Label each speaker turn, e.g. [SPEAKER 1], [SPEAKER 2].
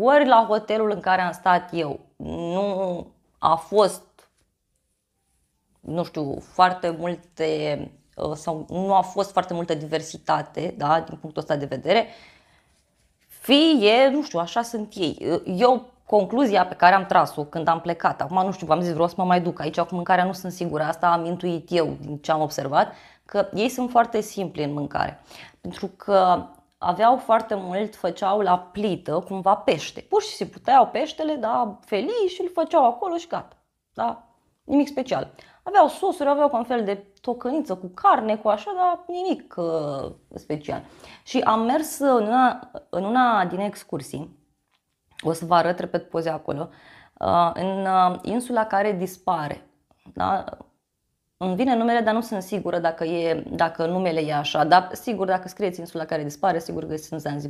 [SPEAKER 1] ori la hotelul în care am stat eu nu a fost, nu știu, foarte multe uh, sau nu a fost foarte multă diversitate, da, din punctul ăsta de vedere, fie, nu știu, așa sunt ei. Uh, eu concluzia pe care am tras-o când am plecat, acum nu știu, v-am zis, vreau să mă mai duc aici cu mâncarea, nu sunt sigură, asta am intuit eu din ce am observat, că ei sunt foarte simpli în mâncare. Pentru că aveau foarte mult, făceau la plită cumva pește. Pur și simplu tăiau peștele, da, felii și îl făceau acolo și gata. Da, nimic special. Aveau sosuri, aveau un fel de tocăniță cu carne, cu așa, dar nimic uh, special. Și am mers în una, în una din excursii, o să vă arăt, repet, poze acolo, uh, în uh, insula care dispare. Da? Îmi vine numele, dar nu sunt sigură dacă, e, dacă numele e așa. Dar sigur, dacă scrieți insula care dispare, sigur găsiți în Zanzibar.